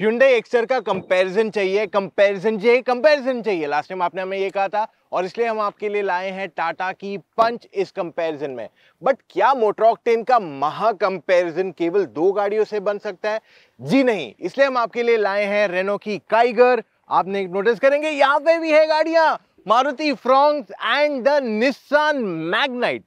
Hyundai Xter का comparison चाहिए comparison चाहिए कंपैरिजन चाहिए लास्ट टाइम आपने हमें ये कहा था और इसलिए हम आपके लिए लाए हैं टाटा की पंच इस कंपैरिजन में बट क्या मोटरॉक टेन का महा कंपैरिजन केवल दो गाड़ियों से बन सकता है जी नहीं इसलिए हम आपके लिए लाए हैं रेनो की काइगर आपने नोटिस करेंगे यहाँ पे भी है गाड़ियां Maruti Fronx and the Nissan Magnite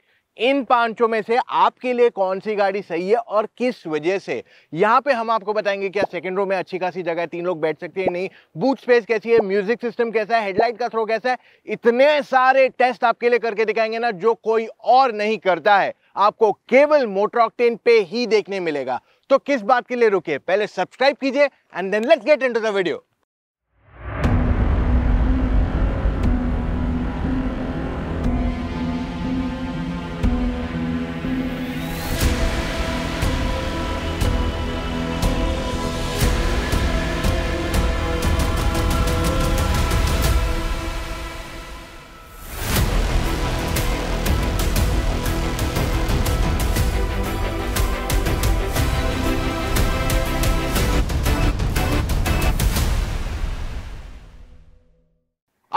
इन पांचों में से आपके लिए कौन सी गाड़ी सही है और किस वजह से यहाँ पे हम आपको बताएंगे क्या सेकेंड रो में अच्छी खासी जगह है तीन लोग बैठ सकते हैं नहीं बूथ स्पेस कैसी है म्यूजिक सिस्टम कैसा है हेडलाइट का थ्रो कैसा है इतने सारे टेस्ट आपके लिए करके दिखाएंगे ना जो कोई और नहीं करता है आपको केवल मोटरऑक्टेन पे ही देखने मिलेगा तो किस बात के लिए रुके पहले सब्सक्राइब कीजिए and then let's get in the video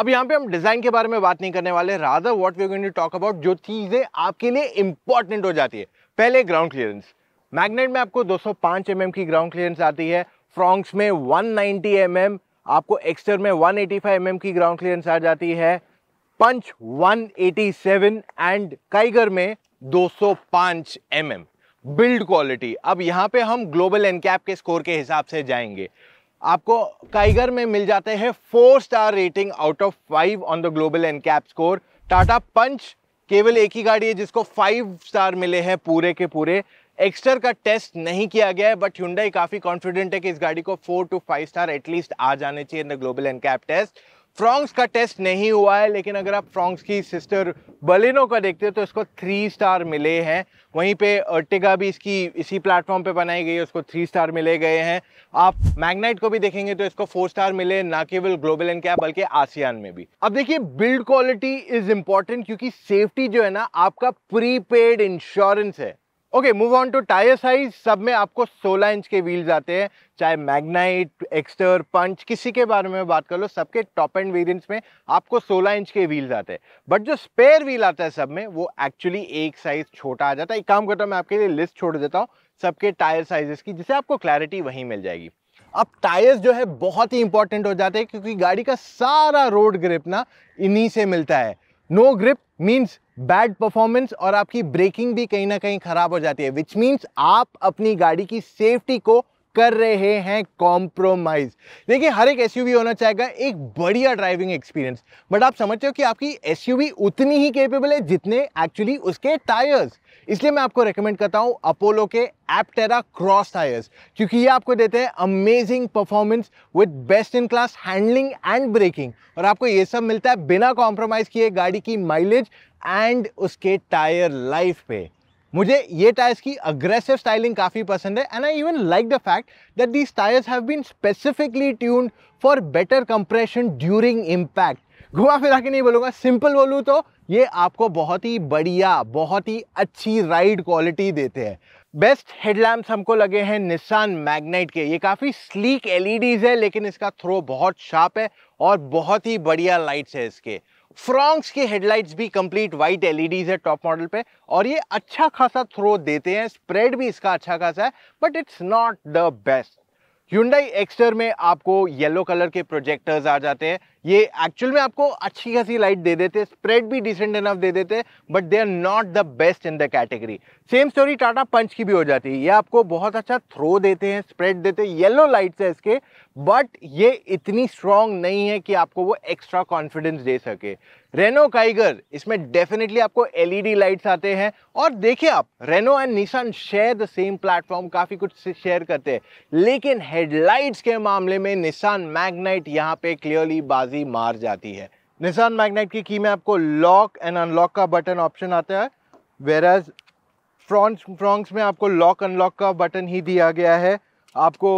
अब यहाँ पे हम डिज़ाइन के बारे में बात नहीं करने वाले rather what we going to talk about जो चीज़ें आपके लिए इंपॉर्टेंट हो जाती है पहले ग्राउंड क्लियरेंस मैग्नेट में आपको 205 सौ mm की ग्राउंड क्लियरेंस आती है फ्रॉन्क्स में 190 नाइनटी mm, आपको एक्सटर में 185 एटी mm की ग्राउंड क्लियरेंस आ जाती है पंच 187 एटी एंड काइगर में 205 सौ mm. बिल्ड क्वालिटी अब यहाँ पे हम ग्लोबल एनकैप के स्कोर के हिसाब से जाएंगे आपको काइगर में मिल जाते हैं four star rating out of five on the global NCAP score Tata Punch केवल एक ही गाड़ी है जिसको फाइव स्टार मिले हैं पूरे के पूरे एक्स्टर का टेस्ट नहीं किया गया है बट हुंडई काफ़ी कॉन्फिडेंट है कि इस गाड़ी को four to five star at least आ जाने चाहिए in the global NCAP test Fronx का टेस्ट नहीं हुआ है लेकिन अगर आप फ्रॉन्क्स की सिस्टर बलिनो का देखते हो तो इसको थ्री स्टार मिले हैं वहीं पे अर्टिगा भी इसकी इसी प्लेटफॉर्म पे बनाई गई है उसको थ्री स्टार मिले गए हैं आप मैग्नाइट को भी देखेंगे तो इसको फोर स्टार मिले ना केवल ग्लोबल एंड क्या बल्कि आसियान में भी अब देखिए बिल्ड क्वालिटी इज इंपॉर्टेंट क्योंकि सेफ्टी जो है ना आपका प्रीपेड इंश्योरेंस है okay move on to tyre size सब में आपको 16 इंच के व्हील्स आते हैं चाहे मैग्नाइट एक्सटर पंच किसी के बारे में बात कर लो सबके टॉप एंड वेरियंट्स में आपको 16 इंच के व्हील्स आते हैं बट जो स्पेयर व्हील आता है सब में वो एक्चुअली एक साइज छोटा आ जाता है एक काम करता हूँ मैं आपके लिए लिस्ट छोड़ देता हूँ सबके टायर साइजेस की जिससे आपको क्लैरिटी वहीं मिल जाएगी अब टायर्स जो है बहुत ही इंपॉर्टेंट हो जाते हैं क्योंकि गाड़ी का सारा रोड ग्रिप ना इन्हीं से मिलता है no grip means bad performance और आपकी ब्रेकिंग भी कहीं ना कहीं ख़राब हो जाती है विच मीन्स आप अपनी गाड़ी की सेफ्टी को कर रहे हैं कॉम्प्रोमाइज़ देखिए हर एक एस होना चाहेगा एक बढ़िया ड्राइविंग एक्सपीरियंस बट आप समझते हो कि आपकी एस उतनी ही केपेबल है जितने एक्चुअली उसके टायर्स इसलिए मैं आपको रेकमेंड करता हूँ अपोलो के एपटेरा क्रॉस टायर्स क्योंकि ये आपको देते हैं amazing performance with best in class handling and braking और आपको ये सब मिलता है बिना कॉम्प्रोमाइज़ किए गाड़ी की माइलेज एंड उसके टायर लाइफ पे मुझे ये टायर्स की अग्रेसिव स्टाइलिंग काफ़ी पसंद है and I even like the fact that these tyres have been specifically tuned for better compression during impact घुमा फिरा के नहीं बोलूँगा सिंपल बोलूँ तो ये आपको बहुत ही बढ़िया बहुत ही अच्छी राइड क्वालिटी देते हैं बेस्ट हेडलैम्प्स हमको लगे हैं निशान मैग्नेट के ये काफ़ी स्लीक एलईडीज़ है लेकिन इसका थ्रो बहुत शार्प है और बहुत ही बढ़िया लाइट्स है इसके फ्रॉन्क्स के हेडलाइट्स भी कंप्लीट वाइट एलईडीज है टॉप मॉडल पे और ये अच्छा खासा थ्रो देते हैं स्प्रेड भी इसका अच्छा खासा है but it's not the best Hyundai Exter में आपको येलो कलर के प्रोजेक्टर्स आ जाते हैं ये एक्चुअल में आपको अच्छी खासी लाइट दे देते स्प्रेड भी डिसेंट इनफ दे देते but they are not the best in the category same story Tata Punch की भी हो जाती है ये आपको बहुत अच्छा थ्रो देते हैं स्प्रेड देते हैं येलो लाइट्स है इसके बट ये इतनी स्ट्रांग नहीं है कि आपको वो एक्स्ट्रा कॉन्फिडेंस दे सके रेनो काइगर इसमें डेफिनेटली आपको एलईडी लाइट्स आते हैं और देखिए आप Renault and Nissan share the same platform काफ़ी कुछ शेयर करते हैं लेकिन हेडलाइट्स के मामले में निशान मैगनाइट यहाँ पे क्लियरली बाज जल्दी मार जाती है निशान मैग्नेट की की में आपको लॉक एंड अनलॉक का बटन ऑप्शन आता है वेर एज फ्रॉन्स फ्रॉन्क्स में आपको लॉक अनलॉक का बटन ही दिया गया है आपको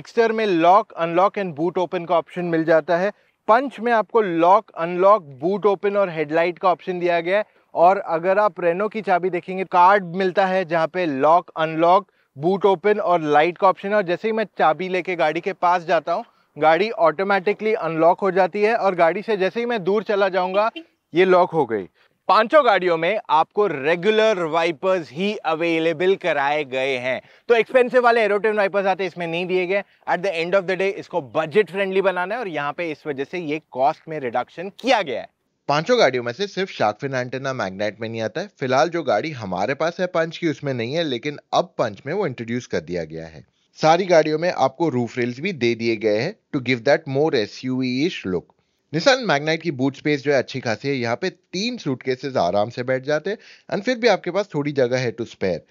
एक्सटर में lock unlock and boot open का ऑप्शन मिल जाता है पंच में आपको लॉक अनलॉक बूट ओपन और हेडलाइट का ऑप्शन दिया गया है और अगर आप रेनो की चाबी देखेंगे कार्ड मिलता है जहाँ पे लॉक अनलॉक बूट ओपन और लाइट का ऑप्शन है और जैसे ही मैं चाबी लेके गाड़ी के पास जाता हूँ गाड़ी ऑटोमेटिकली अनलॉक हो जाती है और गाड़ी से जैसे ही मैं दूर चला जाऊंगा ये लॉक हो गई पांचों गाड़ियों में आपको रेगुलर वाइपर्स ही अवेलेबल कराए गए हैं तो एक्सपेंसिव वाले एरोटिव वाइपर्स आते इसमें नहीं दिए गए at the end of the day इसको बजट फ्रेंडली बनाना है और यहाँ पे इस वजह से ये कॉस्ट में रिडक्शन किया गया है पांचों गाड़ियों में से सिर्फ शार्क फिन एंटेना मैग्नेट में नहीं आता है फिलहाल जो गाड़ी हमारे पास है पंच की उसमें नहीं है लेकिन अब पंच में वो इंट्रोड्यूस कर दिया गया है सारी गाड़ियों में आपको रूफ रेल्स भी दे दिए गए हैं to give that more SUVish look Nissan Magnite की बूट स्पेस जो है अच्छी खासी है यहाँ पे तीन सूटकेसेस आराम से बैठ जाते हैं एंड फिर भी आपके पास थोड़ी जगह है to spare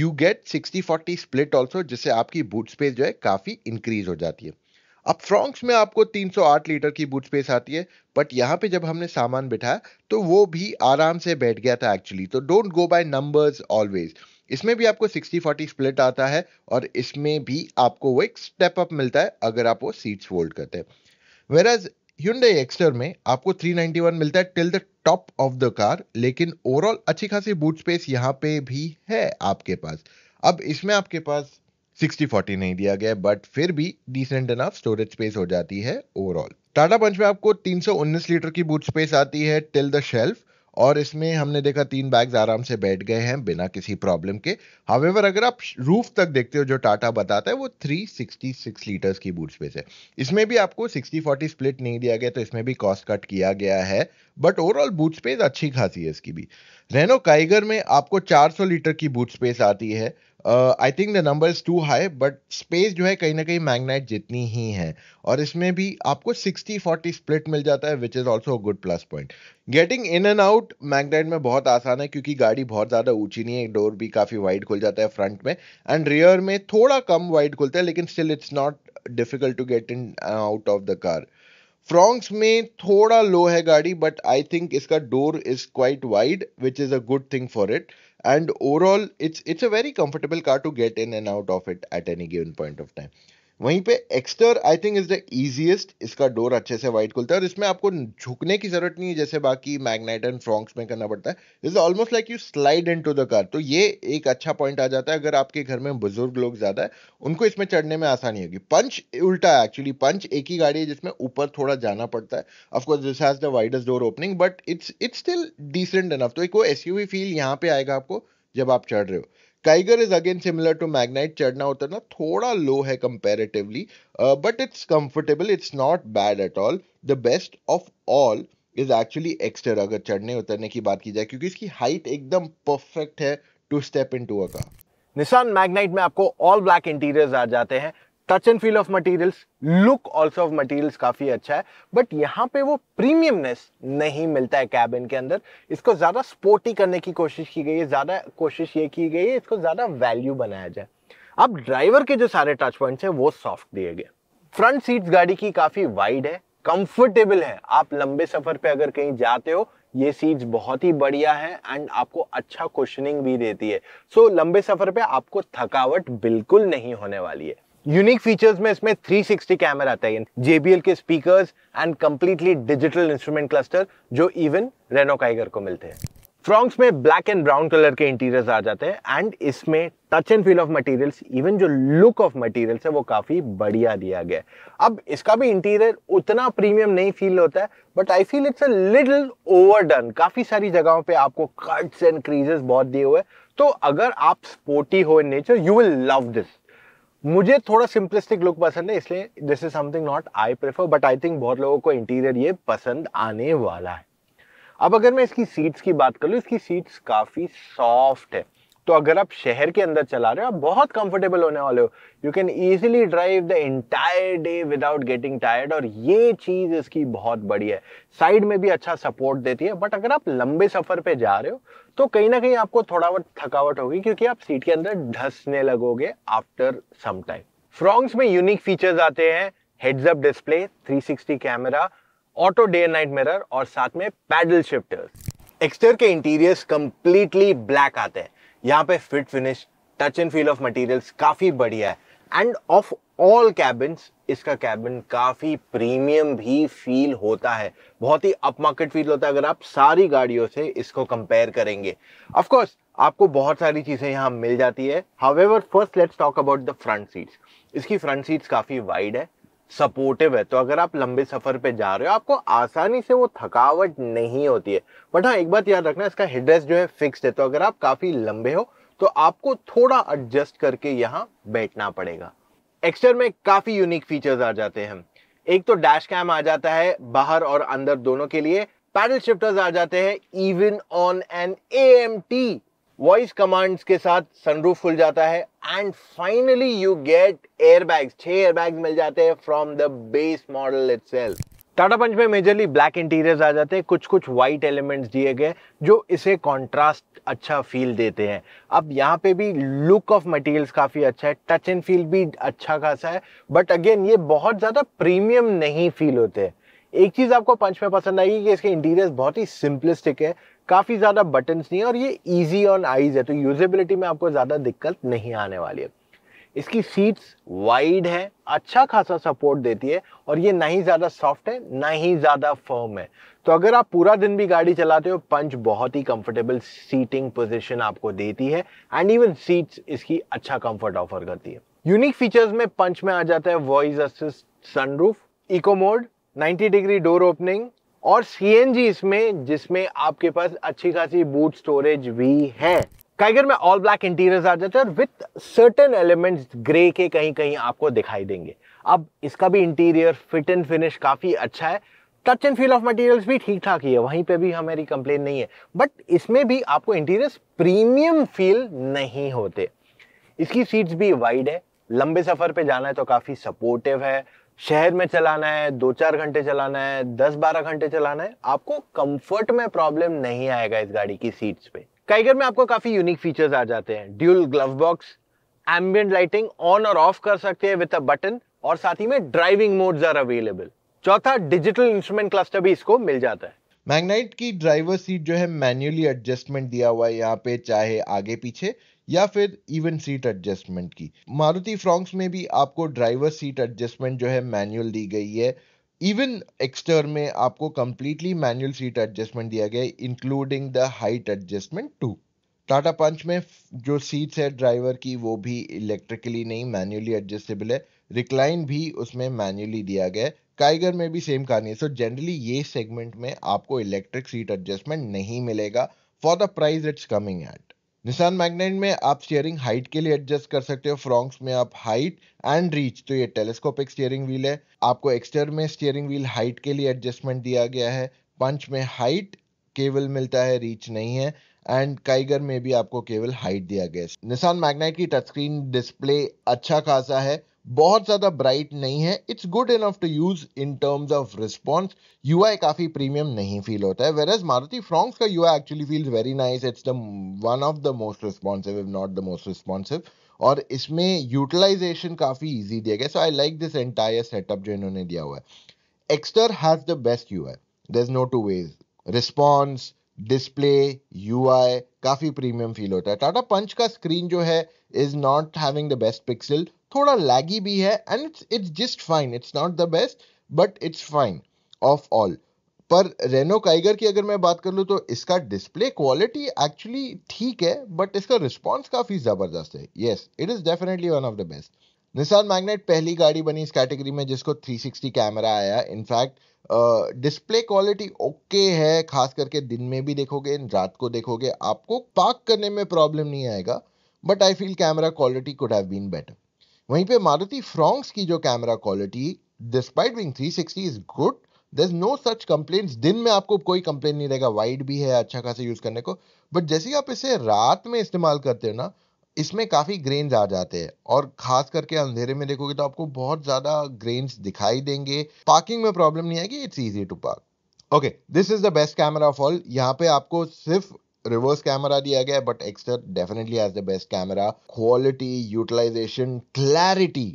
you get 60 40 split also जिससे आपकी बूट स्पेस जो है काफ़ी इंक्रीज हो जाती है अब फ्रॉन्क्स में आपको 308 लीटर की बूट स्पेस आती है बट यहाँ पे जब हमने सामान बिठाया तो वो भी आराम से बैठ गया था एक्चुअली तो don't go by numbers always इसमें भी आपको 60-40 स्प्लिट आता है और इसमें भी आपको वो एक स्टेप अप मिलता है अगर आप वो सीट्स फोल्ड करते हैं वेराज Hyundai एक्सटर में आपको 391 मिलता है till the top of the car लेकिन ओवरऑल अच्छी खासी बूट स्पेस यहाँ पे भी है आपके पास अब इसमें आपके पास 60 40 नहीं दिया गया बट फिर भी डिसेंट इनफ स्टोरेज स्पेस हो जाती है ओवरऑल टाटा पंच में आपको 319 लीटर की बूट स्पेस आती है टिल द शेल्फ और इसमें हमने देखा तीन बैग्स आराम से बैठ गए हैं बिना किसी प्रॉब्लम के हावेवर अगर आप रूफ तक देखते हो जो टाटा बताता है वो 366 लीटर्स की बूट स्पेस है इसमें भी आपको 60 40 स्प्लिट नहीं दिया गया तो इसमें भी कॉस्ट कट किया गया है बट ओवरऑल बूट स्पेस अच्छी खासी है इसकी भी रेनो काइगर में आपको 400 लीटर की बूट स्पेस आती है I think the number is too high but space जो है कहीं ना कहीं मैग्नाइट जितनी ही है और इसमें भी आपको 60 40 स्प्लिट मिल जाता है which is also good plus point getting in and out Magnite में बहुत आसान है क्योंकि गाड़ी बहुत ज़्यादा ऊंची नहीं है डोर भी काफ़ी वाइड खुल जाता है फ्रंट में एंड रियर में थोड़ा कम वाइड खुलता है लेकिन still it's not difficult to get in out of the car Fronx में थोड़ा लो है गाड़ी बट आई थिंक इसका door is quite wide which is a good thing for it and overall it's it's a very comfortable car to get in and out of it at any given point of time वहीं पे Exter I think is the easiest इसका door अच्छे से white खुलता है और इसमें आपको झुकने की जरूरत नहीं है जैसे बाकी मैग्नेट एंड फ्रॉन्क्स में करना पड़ता है is almost like you slide into the car तो ये एक अच्छा पॉइंट आ जाता है अगर आपके घर में बुजुर्ग लोग ज़्यादा है उनको इसमें चढ़ने में आसानी होगी पंच उल्टा है एक्चुअली पंच एक ही गाड़ी है जिसमें ऊपर थोड़ा जाना पड़ता है of course this has the widest door opening but it's it's still decent enough तो एक वो एस फील यहाँ पे आएगा आपको जब आप चढ़ रहे हो टाइगर is again similar to Magnite चढ़ना उतरना थोड़ा लो है comparatively but it's comfortable it's not bad at all the best of all is actually Exter अगर चढ़ने उतरने की बात की जाए क्योंकि इसकी हाइट एकदम परफेक्ट है to step into a Nissan Magnite में आपको ऑल ब्लैक इंटीरियर्स आ जाते हैं touch and feel of materials look also of materials काफ़ी अच्छा है बट यहाँ पे वो प्रीमियमनेस नहीं मिलता है कैबिन के अंदर इसको ज़्यादा स्पोर्टी करने की कोशिश की गई है ज़्यादा कोशिश ये की गई है इसको ज़्यादा वैल्यू बनाया जाए अब ड्राइवर के जो सारे टच पॉइंट्स हैं वो सॉफ्ट दिए गए फ्रंट सीट्स गाड़ी की काफ़ी वाइड है कंफर्टेबल है आप लंबे सफ़र पे अगर कहीं जाते हो ये सीट्स बहुत ही बढ़िया है एंड आपको अच्छा क्वेश्चनिंग भी देती है सो so, लंबे सफ़र पे आपको थकावट बिल्कुल नहीं होने वाली है यूनिक फीचर्स में इसमें 360 कैमरा आता है जेबीएल के speakers and completely digital instrument cluster जो इवन रेनो काइगर को मिलते हैं फ्रॉन्क्स में ब्लैक एंड ब्राउन कलर के इंटीरियर्स आ जाते हैं एंड इसमें touch and feel of materials even जो लुक ऑफ मटेरियल्स है वो काफ़ी बढ़िया दिया गया है अब इसका भी इंटीरियर उतना प्रीमियम नहीं फील होता है but I feel it's a little done काफ़ी सारी जगहों पे आपको कट्स एंड क्रीजेस बहुत दिए हुए हैं तो अगर आप स्पोर्टी हो in nature you will love this मुझे थोड़ा सिंपलिस्टिक लुक पसंद है इसलिए this is something not I prefer but I think बहुत लोगों को इंटीरियर ये पसंद आने वाला है अब अगर मैं इसकी सीट्स की बात कर लूँ इसकी सीट्स काफ़ी सॉफ्ट है तो अगर आप शहर के अंदर चला रहे हो आप बहुत कंफर्टेबल होने वाले हो you can easily drive the entire day without getting tired और ये चीज़ इसकी बहुत बड़ी है साइड में भी अच्छा सपोर्ट देती है बट अगर आप लंबे सफ़र पे जा रहे हो तो कहीं ना कहीं आपको थोड़ा बहुत थकावट होगी क्योंकि आप सीट के अंदर ढसने लगोगे आफ्टर सम टाइम फ्रॉन्ग्स में यूनिक फीचर्स आते हैं heads display display 360 camera auto day and night mirror और साथ में पैडल शिफ्टर्स एक्सटर के इंटीरियर्स कंप्लीटली ब्लैक आते हैं यहाँ पे fit finish touch and feel of materials काफ़ी बढ़िया है एंड ऑफ ऑल कैबिन इसका कैबिन काफ़ी प्रीमियम भी फील होता है बहुत ही अप मार्केट फील होता है अगर आप सारी गाड़ियों से इसको कंपेयर करेंगे ऑफकोर्स आपको बहुत सारी चीज़ें यहाँ मिल जाती है ever first let's talk about the front seats इसकी फ्रंट सीट्स काफ़ी वाइड है सपोर्टिव है तो अगर आप लंबे सफर पे जा रहे हो आपको आसानी से वो थकावट नहीं होती है बट हाँ एक बात याद रखना इसका हेडरेस्ट जो है फिक्स्ड है तो अगर आप काफी लंबे हो तो आपको थोड़ा एडजस्ट करके यहाँ बैठना पड़ेगा एक्सटर में काफी यूनिक फीचर्स आ जाते हैं एक तो डैश कैम आ जाता है बाहर और अंदर दोनों के लिए पैडल शिफ्टर्स आ जाते हैं even on an A M T voice commands के साथ सनरूफ खुल जाता है and finally you get airbags छह एयरबैग्स मिल जाते हैं from the base model itself Tata Punch में मेजरली ब्लैक इंटीरियर्स आ जाते हैं कुछ कुछ वाइट एलिमेंट्स दिए गए जो इसे कॉन्ट्रास्ट अच्छा फील देते हैं अब यहाँ पे भी लुक ऑफ मटेरियल्स काफ़ी अच्छा है टच एंड फील भी अच्छा खासा है बट अगेन ये बहुत ज़्यादा प्रीमियम नहीं फील होते एक चीज़ आपको पंच में पसंद आएगी कि इसके इंटीरियर्स बहुत ही सिंपलिस्टिक है काफ़ी ज़्यादा बटन्स नहीं है और ये ईजी ऑन आईज है तो यूजेबिलिटी में आपको ज़्यादा दिक्कत नहीं आने वाली है इसकी सीट्स वाइड है अच्छा खासा सपोर्ट देती है और ये ना ही ज़्यादा सॉफ्ट है ना ही ज़्यादा फर्म है तो अगर आप पूरा दिन भी गाड़ी चलाते हो पंच बहुत ही कंफर्टेबल सीटिंग पोजीशन आपको देती है एंड इवन सीट्स इसकी अच्छा कंफर्ट ऑफर करती है यूनिक फीचर्स में पंच में आ जाता है voice assist sunroof eco mode 90 degree door opening और सी इसमें जिसमें आपके पास अच्छी खासी बूट स्टोरेज भी है काइगर में ऑल ब्लैक इंटीरियर्स आ जाते हैं विथ सर्टन एलिमेंट्स ग्रे के कहीं कहीं आपको दिखाई देंगे अब इसका भी इंटीरियर फिट एंड फिनिश काफ़ी अच्छा है touch and feel of materials भी ठीक ठाक ही है वहीं पे भी हमारी कंप्लेन नहीं है बट इसमें भी आपको इंटीरियर प्रीमियम फील नहीं होते इसकी सीट्स भी वाइड है लंबे सफ़र पे जाना है तो काफ़ी सपोर्टिव है शहर में चलाना है दो चार घंटे चलाना है दस बारह घंटे चलाना है आपको कंफर्ट में प्रॉब्लम नहीं आएगा इस गाड़ी की सीट्स पे टाइगर में आपको काफी यूनिक फीचर्स आ जाते हैं dual glove box ambient lighting on और ऑफ कर सकते हैं विद अ बटन और साथ ही में ड्राइविंग मोड्स आर अवेलेबल चौथा डिजिटल इंस्ट्रूमेंट क्लस्टर भी इसको मिल जाता है मैग्नाइट की ड्राइवर सीट जो है मैन्युअली एडजस्टमेंट दिया हुआ है यहाँ पे चाहे आगे पीछे या फिर इवन सीट एडजस्टमेंट की मारुति फ्रॉन्क्स में भी आपको ड्राइवर सीट एडजस्टमेंट जो है मैनुअल दी गई है इवन एक्सटर में आपको कंप्लीटली मैनुअल सीट एडजस्टमेंट दिया गया including the height adjustment too Tata Punch में जो सीट्स है ड्राइवर की वो भी इलेक्ट्रिकली नहीं मैन्युअली एडजस्टेबल है रिक्लाइन भी उसमें मैन्युअली दिया गया है काइगर में भी सेम कहानी है सो जनरली ये सेगमेंट में आपको इलेक्ट्रिक सीट एडजस्टमेंट नहीं मिलेगा for the price it's coming at Nissan Magnite में आप स्टीयरिंग हाइट के लिए एडजस्ट कर सकते हो फ्रॉन्क्स में आप हाइट एंड रीच तो ये टेलीस्कोपिक स्टीयरिंग व्हील है आपको एक्सटर में स्टीयरिंग व्हील हाइट के लिए एडजस्टमेंट दिया गया है पंच में हाइट केवल मिलता है रीच नहीं है एंड काइगर में भी आपको केवल हाइट दिया गया है निशान मैग्नाइट की टच स्क्रीन डिस्प्ले अच्छा खासा है बहुत ज़्यादा ब्राइट नहीं है it's good enough to use in terms of response UI काफ़ी प्रीमियम नहीं फील होता है वेर एज मारुति फ्रॉन्क्स का UI actually feels very nice it's the one of the most responsive if not the most responsive और इसमें utilisation काफ़ी easy दिया गया so I like this entire setup जो इन्होंने दिया हुआ है Exter has the best UI there is no two ways response display UI काफ़ी प्रीमियम फील होता है टाटा पंच का स्क्रीन जो है is not having the best pixel थोड़ा लैगी भी है and it's it's just fine it's not the best but it's fine of all पर रेनो काइगर की अगर मैं बात कर लूँ तो इसका डिस्प्ले क्वालिटी एक्चुअली ठीक है बट इसका रिस्पॉन्स काफ़ी ज़बरदस्त है yes it is definitely one of the best Nissan Magnite पहली गाड़ी बनी इस कैटेगरी में जिसको 360 कैमरा आया इनफैक्ट डिस्प्ले क्वालिटी ओके है खास करके दिन में भी देखोगे रात को देखोगे आपको पार्क करने में प्रॉब्लम नहीं आएगा but I feel camera quality could have been better वहीं पे मारुति फ्रॉन्क्स की जो camera quality despite being 360 is good there no such complain दिन में आपको कोई कंप्लेन नहीं रहेगा वाइड भी है अच्छा खासा यूज करने को बट जैसे ही आप इसे रात में इस्तेमाल करते हो ना इसमें काफ़ी ग्रेन्स आ जाते हैं और खास करके अंधेरे में देखोगे तो आपको बहुत ज़्यादा ग्रेन्स दिखाई देंगे पार्किंग में प्रॉब्लम नहीं आएगी it's easy to park okay this is the best camera of all यहाँ पे आपको सिर्फ रिवर्स कैमरा दिया गया है but Exter definitely as the best camera quality utilization clarity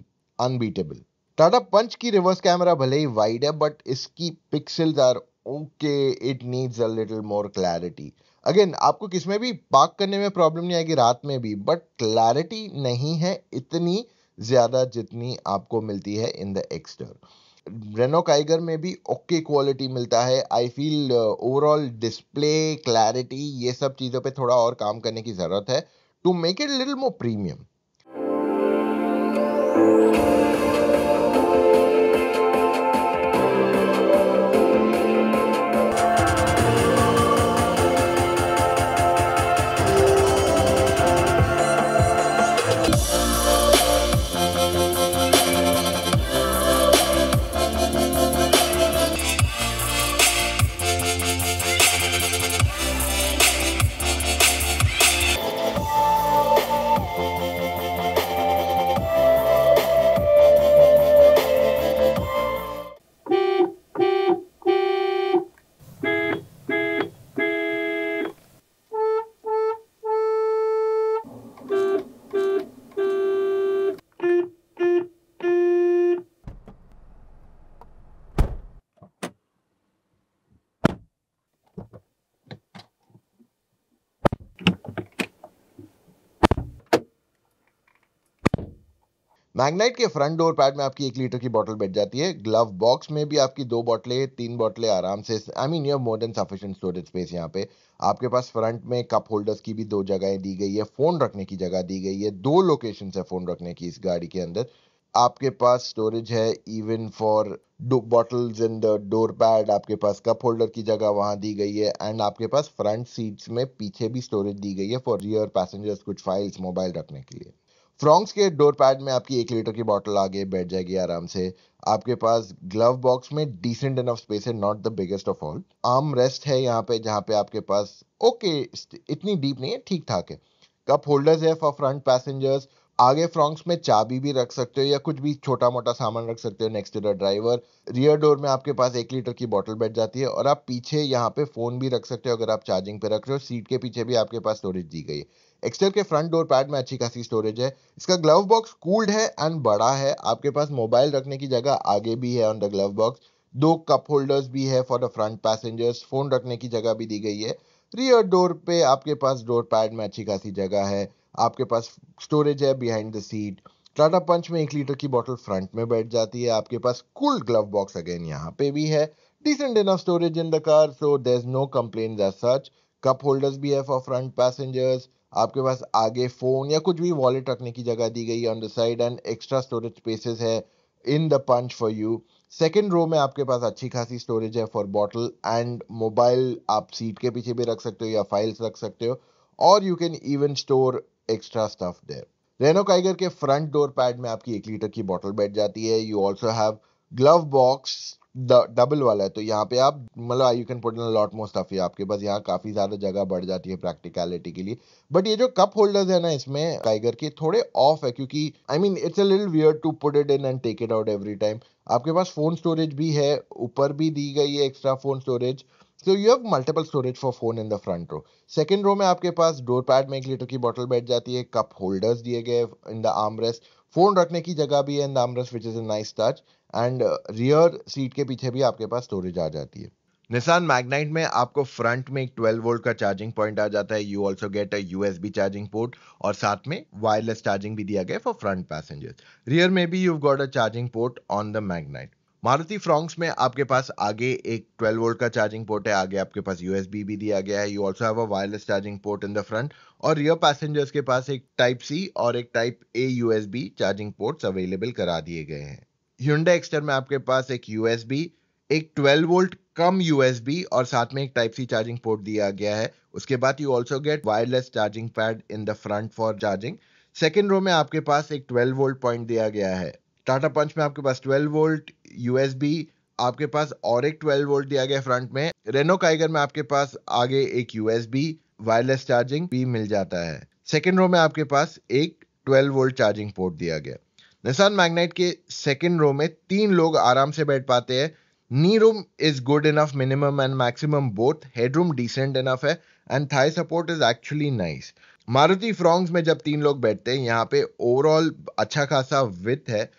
unbeatable Tata Punch की रिवर्स कैमरा भले ही वाइड है बट इसकी pixels are okay it needs a little more clarity again आपको किसमें भी पार्क करने में प्रॉब्लम नहीं आएगी रात में भी बट क्लैरिटी नहीं है इतनी ज़्यादा जितनी आपको मिलती है in the Exter Renault Kiger में भी ओके okay क्वालिटी मिलता है I feel overall display clarity ये सब चीज़ों पे थोड़ा और काम करने की ज़रूरत है to make it little more premium Magnite के फ्रंट डोर पैड में आपकी एक लीटर की बॉटल बैठ जाती है ग्लव बॉक्स में भी आपकी दो बॉटलें तीन बॉटलें आराम से I mean you more than sufficient storage space यहाँ पे आपके पास फ्रंट में कप होल्डर्स की भी दो जगहें दी गई है फ़ोन रखने की जगह दी गई है दो लोकेशन है फ़ोन रखने की इस गाड़ी के अंदर आपके पास स्टोरेज है even for bottles in the door pad आपके पास कप होल्डर की जगह वहां दी गई है एंड आपके पास फ्रंट सीट्स में पीछे भी स्टोरेज दी गई है फॉर रियर पैसेंजर्स कुछ फाइल्स मोबाइल रखने के लिए फ्रॉन्क्स के डोर पैड में आपकी एक लीटर की बॉटल आगे बैठ जाएगी आराम से आपके पास ग्लव बॉक्स में डिसेंट इनफ स्पेस है not the biggest of all arm rest है यहाँ पे जहाँ पे आपके पास ओके इतनी डीप नहीं है ठीक ठाक है कप होल्डर्स है फॉर फ्रंट पैसेंजर्स आगे फ्रॉन्क्स में चाबी भी रख सकते हो या कुछ भी छोटा मोटा सामान रख सकते हो next to the driver rear door में आपके पास एक लीटर की बॉटल बैठ जाती है और आप पीछे यहाँ पे फ़ोन भी रख सकते हो अगर आप चार्जिंग पे रख रहे हो सीट के पीछे भी आपके पास स्टोरेज दी गई है एक्सटर के फ्रंट डोर पैड में अच्छी खासी स्टोरेज है इसका ग्लव बॉक्स कूल्ड है एंड बड़ा है आपके पास मोबाइल रखने की जगह आगे भी है ऑन द ग्लव बॉक्स दो कप होल्डर्स भी है for the front passengers phone रखने की जगह भी दी गई है रियर डोर पे आपके पास डोर पैड में अच्छी खासी जगह है आपके पास स्टोरेज है behind the seat Tata Punch में एक लीटर की बॉटल फ्रंट में बैठ जाती है आपके पास कूल ग्लव बॉक्स अगेन यहाँ पे भी है decent in storage in the car so there is no complain as such cup holders भी है फॉर फ्रंट पैसेंजर्स आपके पास आगे फ़ोन या कुछ भी वॉलेट रखने की जगह दी गई है on the side and extra storage spaces है in the Punch for you second row में आपके पास अच्छी खासी स्टोरेज है फॉर बॉटल एंड मोबाइल आप सीट के पीछे भी रख सकते हो या फाइल्स रख सकते हो और you can even store extra stuff there Renault Kiger के फ्रंट डोर पैड में आपकी एक लीटर की बॉटल बैठ जाती है you also have glove box double वाला है तो यहाँ पे आप मतलब you can put in lot more stuff आपके पास यहाँ काफ़ी ज़्यादा जगह बढ़ जाती है प्रैक्टिकलिटी के लिए बट ये जो कप होल्डर्स है ना इसमें टाइगर के थोड़े ऑफ है क्योंकि I mean it's a little weird to put it in and take it out every time आपके पास फ़ोन स्टोरेज भी है ऊपर भी दी गई है extra phone storage so you have multiple storage for phone in the front row second row में आपके पास डोर पैड में एक लीटर की बॉटल बैठ जाती है कप होल्डर्स दिए गए इन द आमरेस फोन रखने की जगह भी है in the armrest which is a nice touch and rear seat के पीछे भी आपके पास स्टोरेज आ जाती है निशान मैग्नाइट में आपको फ्रंट में एक 12 वोल्ट का चार्जिंग पॉइंट आ जाता है you also get a USB charging port और साथ में वायरलेस चार्जिंग भी दिया गया फॉर फ्रंट पैसेंजर्स रियर में भी you got a charging port on the Magnite Maruti Fronx में आपके पास आगे एक 12 वोल्ट का चार्जिंग पोर्ट है आगे आपके पास यूएसबी भी दिया गया है you also have a wireless charging port in the front और रियर पैसेंजर्स के पास एक टाइप सी और एक type A USB charging ports available करा दिए गए हैं ह्यूंडा एक्सटर में आपके पास एक यूएसबी एक 12 वोल्ट कम यूएसबी और साथ में एक टाइप सी चार्जिंग पोर्ट दिया गया है उसके बाद you also get wireless charging pad in the front for charging second row में आपके पास एक 12 वोल्ट पॉइंट दिया गया है टाटा पंच में आपके पास 12 वोल्ट यूएसबी आपके पास और एक 12 वोल्ट दिया गया फ्रंट में रेनो काइगर में आपके पास आगे एक यूएसबी वायरलेस चार्जिंग भी मिल जाता है सेकेंड रो में आपके पास एक 12 वोल्ट चार्जिंग पोर्ट दिया गया निशान मैग्नाइट के सेकेंड रो में तीन लोग आराम से बैठ पाते हैं knee room is good enough minimum and maximum both head room decent enough है and thigh support is actually nice Maruti Fronx में जब तीन लोग बैठते हैं यहाँ पे ओवरऑल अच्छा खासा विथ है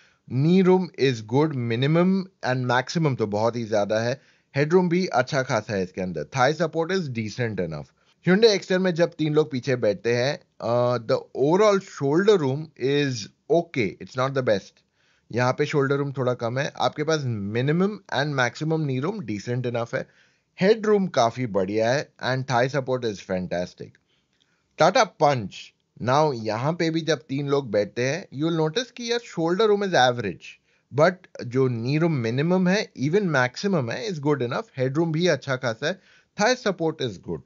knee room is good minimum and maximum तो बहुत ही ज्यादा है हेडरूम भी अच्छा खासा है इसके अंदर thigh support is decent enough Hyundai Exter में जब तीन लोग पीछे बैठते हैं the overall shoulder room is okay it's not the best यहाँ पे शोल्डर रूम थोड़ा कम है आपके पास minimum and maximum knee room decent enough है हेड रूम काफ़ी बढ़िया है and thigh support is fantastic Tata Punch now यहाँ पे भी जब तीन लोग बैठते हैं यू नोटिस कि यार shoulder room is average but जो नी रूम मिनिमम है इवन मैक्सिमम है is good enough head room भी अच्छा खासा है thigh support is good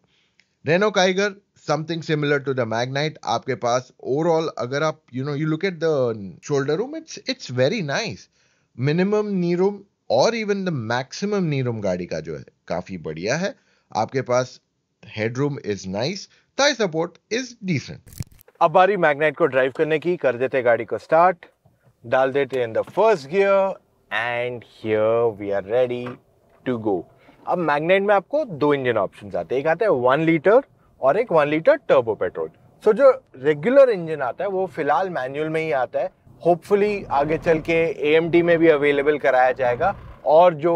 Renault Kiger something similar to the Magnite आपके पास ओवरऑल अगर आप you know you look at the shoulder room it's it's very nice minimum knee room और even the maximum knee room गाड़ी का जो है काफ़ी बढ़िया है आपके पास head room is nice thigh support is decent अब बारी मैग्नेट को ड्राइव करने की कर देते गाड़ी को स्टार्ट डाल देते in the first gear and here we are ready to go अब मैग्नेट में आपको दो इंजन ऑप्शन आते हैं एक आता है वन लीटर और एक one litre turbo petrol so जो रेगुलर इंजन आता है वो फिलहाल मैनुअल में ही आता है होपफुली आगे चल के ए में भी अवेलेबल कराया जाएगा और जो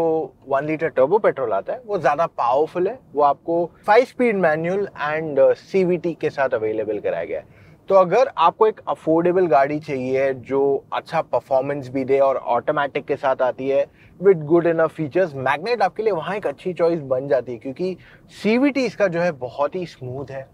वन लीटर टर्बो पेट्रोल आता है वो ज़्यादा पावरफुल है वो आपको फाइव स्पीड मैनुअल एंड सी के साथ अवेलेबल कराया गया है तो अगर आपको एक अफोर्डेबल गाड़ी चाहिए जो अच्छा परफॉर्मेंस भी दे और ऑटोमेटिक के साथ आती है with good enough features Magnite आपके लिए वहाँ एक अच्छी चॉइस बन जाती है क्योंकि सी इसका जो है बहुत ही स्मूथ है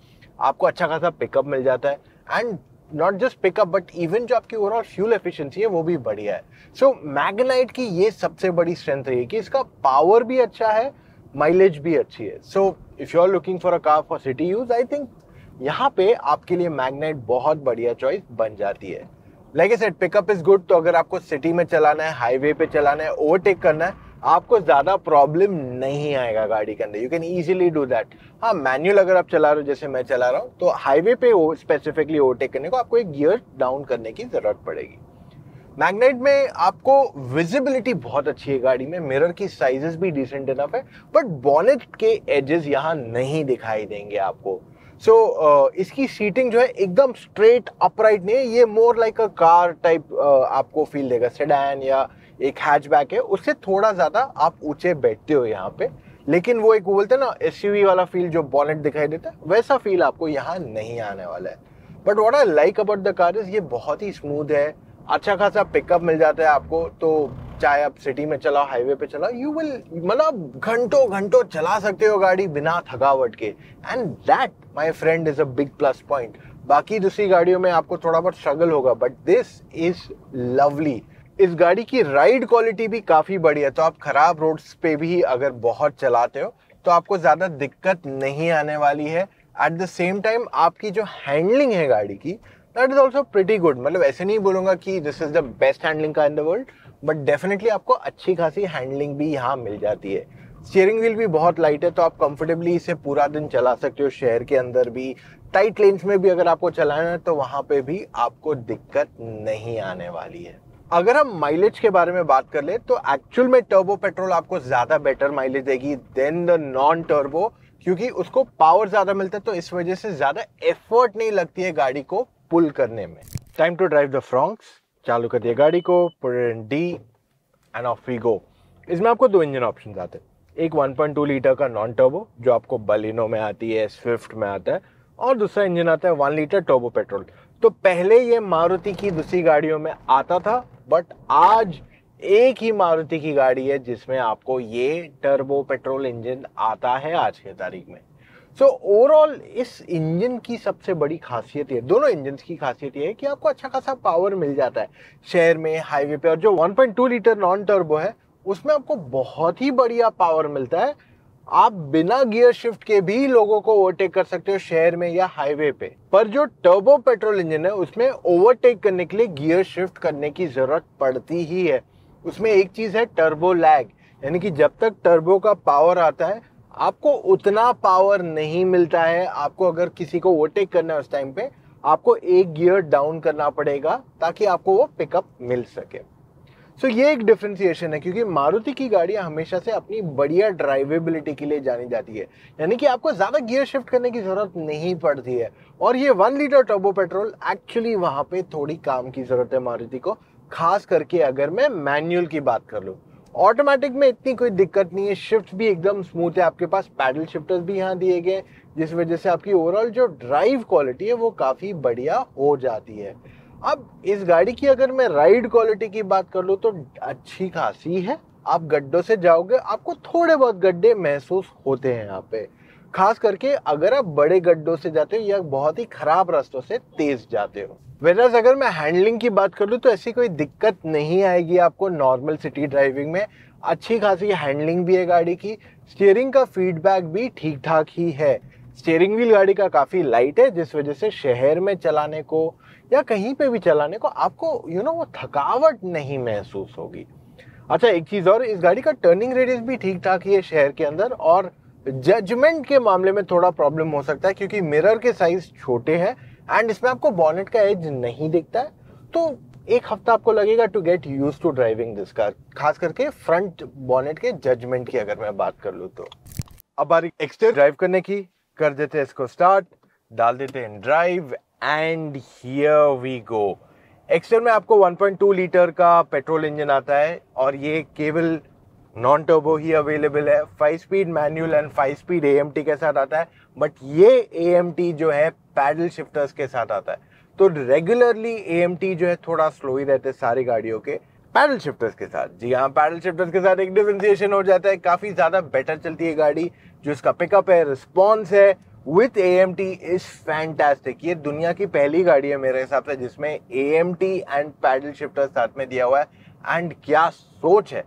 आपको अच्छा खासा पिकअप मिल जाता है and not just pickup but even जो आपकी ओवरऑल फ्यूल एफिशिएंसी है वो भी बढ़िया है सो so, मैग्नाइट की ये सबसे बड़ी स्ट्रेंथ रही है कि इसका पावर भी अच्छा है माइलेज भी अच्छी है so if you are looking for a car for city use I think यहाँ पे आपके लिए मैग्नेट बहुत बढ़िया चॉइस बन जाती है like set pickup is good तो अगर आपको सिटी में चलाना है हाईवे पे चलाना है ओवरटेक करना है आपको ज़्यादा प्रॉब्लम नहीं आएगा गाड़ी के अंदर you can easily do that हाँ मैन्यूल अगर आप चला रहे हो जैसे मैं चला रहा हूँ तो हाईवे पे स्पेसिफिकली ओवरटेक करने को आपको एक गियर डाउन करने की ज़रूरत पड़ेगी मैग्नेट में आपको विजिबिलिटी बहुत अच्छी है गाड़ी में मिरर की साइजेस भी डिसेंट इनफ है बट बॉनेट के एजेस यहाँ नहीं दिखाई देंगे आपको सो so, uh, इसकी सीटिंग जो है एकदम स्ट्रेट अपराइट नहीं है ये more like a car type आपको फील देगा सेडान या एक हैचबैक है उससे थोड़ा ज़्यादा आप ऊंचे बैठते हो यहाँ पे लेकिन वो एक वो बोलते हैं ना एस वाला फील जो बॉनेट दिखाई देता है वैसा फील आपको यहाँ नहीं आने वाला है but what I like about the car is ये बहुत ही स्मूथ है अच्छा खासा पिकअप मिल जाता है आपको तो चाहे आप सिटी में चलाओ हाईवे पे चलाओ यू विल मतलब घंटों घंटों चला सकते हो गाड़ी बिना थकावट के and that my friend is a big plus point बाकी दूसरी गाड़ियों में आपको थोड़ा बहुत स्ट्रगल होगा बट दिस इज़ लवली इस गाड़ी की राइड क्वालिटी भी काफ़ी बढ़िया तो आप ख़राब रोड्स पे भी अगर बहुत चलाते हो तो आपको ज़्यादा दिक्कत नहीं आने वाली है एट द सेम टाइम आपकी जो हैंडलिंग है गाड़ी की that is also pretty good मतलब ऐसे नहीं बोलूंगा कि this is the best handling का in the world but definitely आपको अच्छी खासी हैंडलिंग भी यहाँ मिल जाती है स्टीयरिंग व्हील भी बहुत लाइट है तो आप कंफर्टेबली इसे पूरा दिन चला सकते हो शहर के अंदर भी टाइट लेंस में भी अगर आपको चलाना है तो वहां पे भी आपको दिक्कत नहीं आने वाली है अगर हम माइलेज के बारे में बात कर ले तो एक्चुअल में टर्बो पेट्रोल आपको ज़्यादा बेटर माइलेज देगी देन द नॉन टर्बो क्योंकि उसको पावर ज़्यादा मिलता है तो इस वजह से ज़्यादा एफर्ट नहीं लगती है गाड़ी को पुल करने में time to drive the Fronx चालू कर दिए गाड़ी को D and off we go इसमें आपको दो इंजन ऑप्शन आते हैं एक 1.2 लीटर का नॉन टर्बो जो आपको बलिनो में आती है स्विफ्ट में आता है और दूसरा इंजन आता है वन लीटर टर्बो पेट्रोल तो पहले ये मारुति की दूसरी गाड़ियों में आता था बट आज एक ही मारुति की गाड़ी है जिसमें आपको ये टर्बो पेट्रोल इंजन आता है आज के तारीख में सो so, ओवरऑल इस इंजन की सबसे बड़ी खासियत ये दोनों इंजन की खासियत ये है कि आपको अच्छा खासा पावर मिल जाता है शहर में हाईवे पे और जो 1.2 लीटर नॉन टर्बो है उसमें आपको बहुत ही बढ़िया पावर मिलता है आप बिना गियर शिफ्ट के भी लोगों को ओवरटेक कर सकते हो शहर में या हाईवे पे पर जो टर्बो पेट्रोल इंजन है उसमें ओवरटेक करने के लिए गियर शिफ्ट करने की जरूरत पड़ती ही है उसमें एक चीज है टर्बो लैग यानी कि जब तक टर्बो का पावर आता है आपको उतना पावर नहीं मिलता है आपको अगर किसी को ओवरटेक करना है उस टाइम पे आपको एक गियर डाउन करना पड़ेगा ताकि आपको वो पिकअप मिल सके सो so, ये एक डिफ्रेंसिएशन है क्योंकि मारुति की गाड़ियाँ हमेशा से अपनी बढ़िया ड्राइवेबिलिटी के लिए जानी जाती है यानी कि आपको ज़्यादा गियर शिफ्ट करने की ज़रूरत नहीं पड़ती है और ये one litre turbo petrol actually वहाँ पे थोड़ी काम की ज़रूरत है मारुति को खास करके अगर मैं मैनुअल की बात कर लूँ ऑटोमेटिक में इतनी कोई दिक्कत नहीं है शिफ्ट भी एकदम स्मूथ है आपके पास पैडल शिफ्टर्स भी यहाँ दिए गए जिस वजह से आपकी ओवरऑल जो ड्राइव क्वालिटी है वो काफ़ी बढ़िया हो जाती है अब इस गाड़ी की अगर मैं राइड क्वालिटी की बात कर लूँ तो अच्छी खासी है आप गड्ढों से जाओगे आपको थोड़े बहुत गड्ढे महसूस होते हैं यहाँ पे खास करके अगर आप बड़े गड्ढों से जाते हो या बहुत ही खराब रास्तों से तेज जाते हो वेरस अगर मैं हैंडलिंग की बात कर लूँ तो ऐसी कोई दिक्कत नहीं आएगी आपको नॉर्मल सिटी ड्राइविंग में अच्छी खासी हैंडलिंग भी है गाड़ी की स्टीयरिंग का फीडबैक भी ठीक ठाक ही है स्टीयरिंग व्हील गाड़ी का काफ़ी लाइट है जिस वजह से शहर में चलाने को या कहीं पे भी चलाने को आपको यू you नो know, वो थकावट नहीं महसूस होगी अच्छा एक चीज़ और इस गाड़ी का टर्निंग रेडियस भी ठीक ठाक ही है शहर के अंदर और जजमेंट के मामले में थोड़ा प्रॉब्लम हो सकता है क्योंकि मिरर के साइज छोटे हैं एंड इसमें आपको बॉनेट का एज नहीं दिखता है तो एक हफ्ता आपको लगेगा to get use to driving this car खास करके फ्रंट बॉनेट के जजमेंट की अगर मैं बात कर लूँ तो अब बारी एक्सटर ड्राइव करने की कर देते हैं इसको स्टार्ट डाल देते हैं drive and here we go Exter में आपको 1.2 लीटर का पेट्रोल इंजन आता है और ये केवल नॉन टर्बो ही अवेलेबल है five speed manual and five speed A के साथ आता है बट ये ए जो है पैडल शिफ्टर्स के साथ आता है तो रेगुलरली ए जो है थोड़ा स्लो ही रहते हैं सारी गाड़ियों के पैडल शिफ्टर्स के साथ जी हाँ पैडल शिफ्टर्स के साथ एक डिफ्रेंसिएशन हो जाता है काफ़ी ज़्यादा बेटर चलती है गाड़ी जो इसका पिकअप है रिस्पॉन्स है with A M T is fantastic ये दुनिया की पहली गाड़ी है मेरे हिसाब से जिसमें A M T and paddle shifter साथ में दिया हुआ है एंड क्या सोच है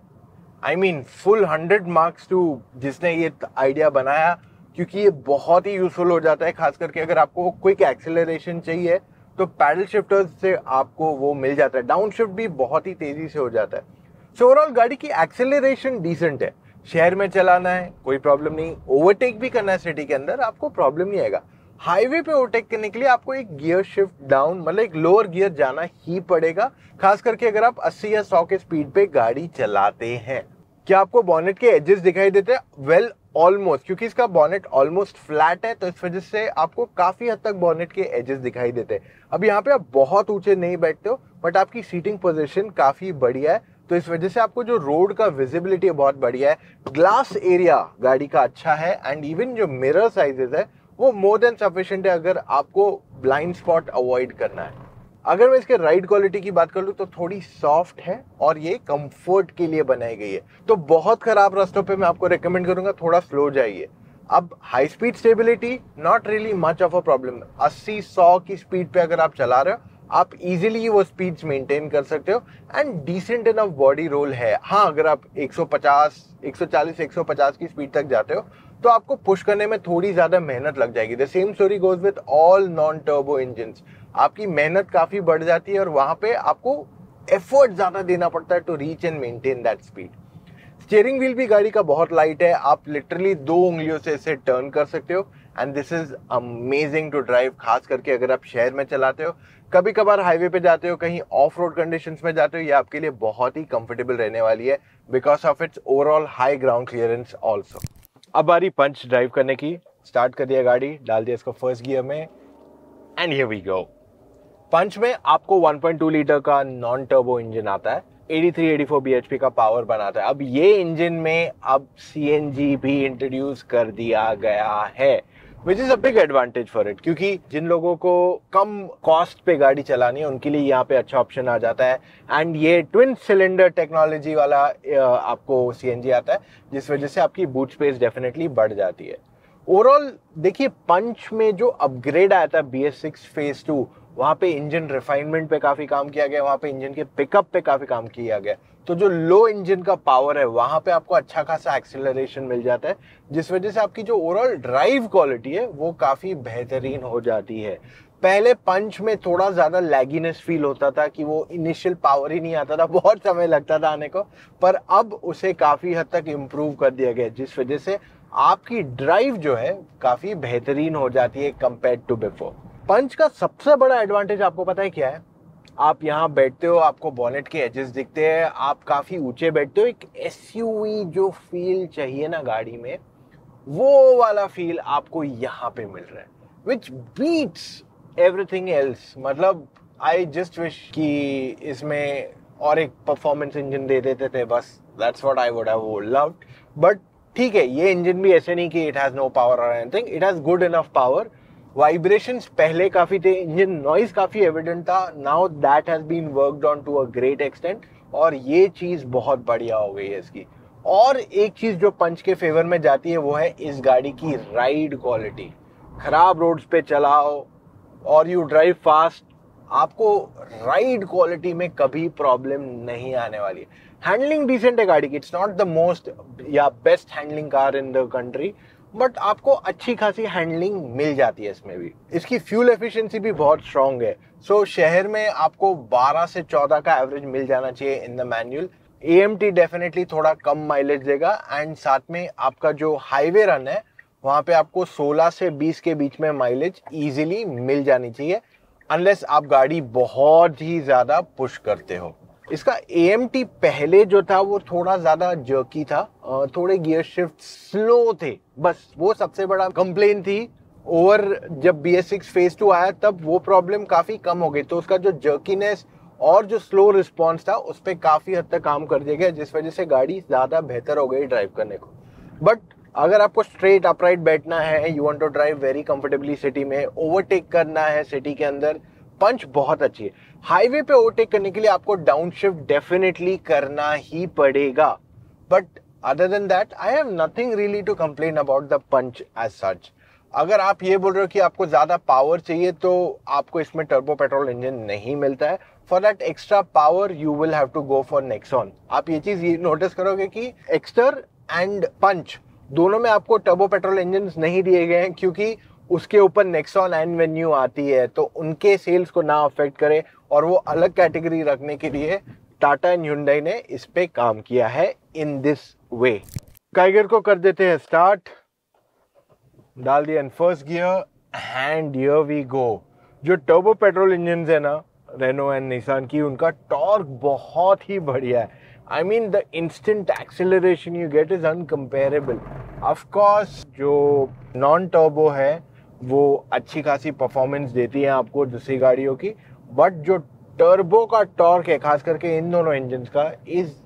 I mean full hundred marks to जिसने ये आइडिया बनाया क्योंकि ये बहुत ही यूजफुल हो जाता है खास करके अगर आपको क्विक एक्सेलरेशन चाहिए तो पैडल शिफ्टर से आपको वो मिल जाता है डाउन शिफ्ट भी बहुत ही तेज़ी से हो जाता है सो so, ओवरऑल गाड़ी की एक्सेलरेशन डिसेंट है शहर में चलाना है कोई प्रॉब्लम नहीं ओवरटेक भी करना है सिटी के अंदर आपको प्रॉब्लम नहीं आएगा हाईवे पे ओवरटेक करने के लिए आपको एक गियर शिफ्ट डाउन मतलब एक लोअर गियर जाना ही पड़ेगा खास करके अगर आप 80 या 100 के स्पीड पे गाड़ी चलाते हैं क्या आपको बॉनेट के एजेस दिखाई देते हैं वेल ऑलमोस्ट क्योंकि इसका बॉनेट ऑलमोस्ट फ्लैट है तो इस वजह से आपको काफ़ी हद तक बॉनेट के एजेस दिखाई देते हैं अब यहाँ पे आप बहुत ऊंचे नहीं बैठते हो बट आपकी सीटिंग पोजिशन काफ़ी बढ़िया है तो इस वजह से आपको जो रोड का विजिबिलिटी बहुत बढ़िया है ग्लास एरिया गाड़ी का अच्छा है एंड इवन जो मिरर साइजेस है वो मोर देन सफिशेंट है अगर आपको ब्लाइंड स्पॉट अवॉइड करना है अगर मैं इसके राइड क्वालिटी की बात कर लूँ तो थोड़ी सॉफ्ट है और ये कंफर्ट के लिए बनाई गई है तो बहुत खराब रास्तों पे मैं आपको रेकमेंड करूंगा थोड़ा स्लो जाइए अब high speed stability not really much of a problem 80 100 की स्पीड पे अगर आप चला रहे हो आप इजीली वो स्पीड मेंटेन कर सकते हो and decent enough body roll है हाँ अगर आप 150 140 150 की स्पीड तक जाते हो तो आपको पुश करने में थोड़ी ज़्यादा मेहनत लग जाएगी the same story goes with all non turbo engine आपकी मेहनत काफ़ी बढ़ जाती है और वहाँ पे आपको एफर्ट ज़्यादा देना पड़ता है to reach and maintain that speed steering wheel भी गाड़ी का बहुत लाइट है आप लिटरली दो उंगलियों से इसे टर्न कर सकते हो and this is amazing to drive खास करके अगर आप शहर में चलाते हो कभी कभार हाईवे पे जाते हो कहीं ऑफ रोड कंडीशन में जाते हो ये आपके लिए बहुत ही कंफर्टेबल रहने वाली है because of its overall high ground clearance also अब आ रही पंच ड्राइव करने की स्टार्ट कर दिया गाड़ी डाल दिया इसको फर्स्ट गियर में एंड ये वी गो पंच में आपको 1.2 लीटर का नॉन टर्बो इंजन आता है 83-84 bhp का पावर बनाता है अब ये इंजन में अब सी भी इंट्रोड्यूस कर दिया गया है which is a big advantage for it क्योंकि जिन लोगों को कम कॉस्ट पे गाड़ी चलानी है उनके लिए यहाँ पे अच्छा ऑप्शन आ जाता है एंड ये ट्विन सिलेंडर टेक्नोलॉजी वाला आपको सी आता है जिस वजह से आपकी बूट स्पेस डेफिनेटली बढ़ जाती है ओवरऑल देखिए पंच में जो अपग्रेड आया था B S six phase two वहाँ पे इंजन रिफाइनमेंट पे काफ़ी काम किया गया वहाँ पे इंजन के पिकअप पे काफ़ी काम किया गया तो जो लो इंजन का पावर है वहाँ पे आपको अच्छा खासा एक्सेलरेशन मिल जाता है जिस वजह से आपकी जो ओवरऑल ड्राइव क्वालिटी है वो काफ़ी बेहतरीन हो जाती है पहले पंच में थोड़ा ज़्यादा लैगीनेस फील होता था कि वो इनिशियल पावर ही नहीं आता था बहुत समय लगता था आने को पर अब उसे काफ़ी हद तक इम्प्रूव कर दिया गया जिस वजह से आपकी ड्राइव जो है काफ़ी बेहतरीन हो जाती है कंपेयर टू बिफोर पंच का सबसे बड़ा एडवांटेज आपको पता है क्या है आप यहाँ बैठते हो आपको बॉनेट के एजेस दिखते हैं आप काफ़ी ऊंचे बैठते हो एक एस जो फील चाहिए ना गाड़ी में वो वाला फील आपको यहाँ पे मिल रहा है विच बीट्स एवरीथिंग एल्स मतलब आई जस्ट विश कि इसमें और एक परफॉर्मेंस इंजन दे देते थे बस that's what I would have loved but ठीक है ये इंजन भी ऐसे नहीं कि इट हैज़ नो पावर और anything it has good enough power vibrations पहले काफ़ी थे इंजन नॉइज़ काफ़ी एविडेंट था now that has been worked on to a great extent और ये चीज़ बहुत बढ़िया हो गई है इसकी और एक चीज़ जो पंच के फेवर में जाती है वो है इस गाड़ी की राइड क्वालिटी ख़राब रोड्स पे चलाओ और यू ड्राइव फास्ट आपको राइड क्वालिटी में कभी प्रॉब्लम नहीं आने वाली है हैंडलिंग डिसेंट है गाड़ी की इट्स नॉट द मोस्ट या best handling car in the country but आपको अच्छी खासी हैंडलिंग मिल जाती है इसमें भी इसकी फ्यूल एफिशिएंसी भी बहुत स्ट्रॉन्ग है सो so, शहर में आपको 12 से 14 का एवरेज मिल जाना चाहिए in the manual A M T definitely थोड़ा कम माइलेज देगा एंड साथ में आपका जो हाईवे रन है वहाँ पे आपको 16 से 20 के बीच में माइलेज ईजिली मिल जानी चाहिए अनलेस आप गाड़ी बहुत ही ज़्यादा पुश करते हो इसका ए पहले जो था वो थोड़ा ज़्यादा जर्की था थोड़े गियर शिफ्ट स्लो थे बस वो सबसे बड़ा कंप्लेन थी और जब B S six phase two आया तब वो प्रॉब्लम काफ़ी कम हो गई तो उसका जो जर्कीनेस और जो स्लो रिस्पॉन्स था उस पर काफ़ी हद तक काम कर दिया गया जिस वजह से गाड़ी ज़्यादा बेहतर हो गई ड्राइव करने को बट अगर आपको स्ट्रेट अपराइट बैठना है you want to drive very comfortably city में ओवरटेक करना है सिटी के अंदर पंच बहुत अच्छी है हाईवे पे ओवरटेक करने के लिए आपको डाउन शिफ्ट डेफिनेटली करना ही पड़ेगा but other than that I have nothing really to complain about the punch as such अगर आप ये बोल रहे हो कि आपको ज़्यादा पावर चाहिए तो आपको इसमें टर्बो पेट्रोल इंजन नहीं मिलता है for that extra power you will have to go for Nexon आप ये चीज़ ये नोटिस करोगे कि एक्स्टर एंड पंच दोनों में आपको टर्बो पेट्रोल इंजन नहीं दिए गए हैं क्योंकि उसके ऊपर नेक्सॉन एंड वेन्यू आती है तो उनके सेल्स को ना अफेक्ट करे और वो अलग कैटेगरी रखने के लिए टाटा एंड ह्यूंडई ने इस पर काम किया है इन दिस वे काइगर को कर देते हैं स्टार्ट डाल दिया first gear and here we go जो टर्बो पेट्रोल इंजन है ना रेनो एंड निसान की उनका टॉर्क बहुत ही बढ़िया है I mean the instant acceleration you get is incomparable of course जो नॉन टर्बो है वो अच्छी खासी परफॉर्मेंस देती है आपको दूसरी गाड़ियों की बट जो टर्बो का टॉर्क है खास करके इन दोनों इंजन का is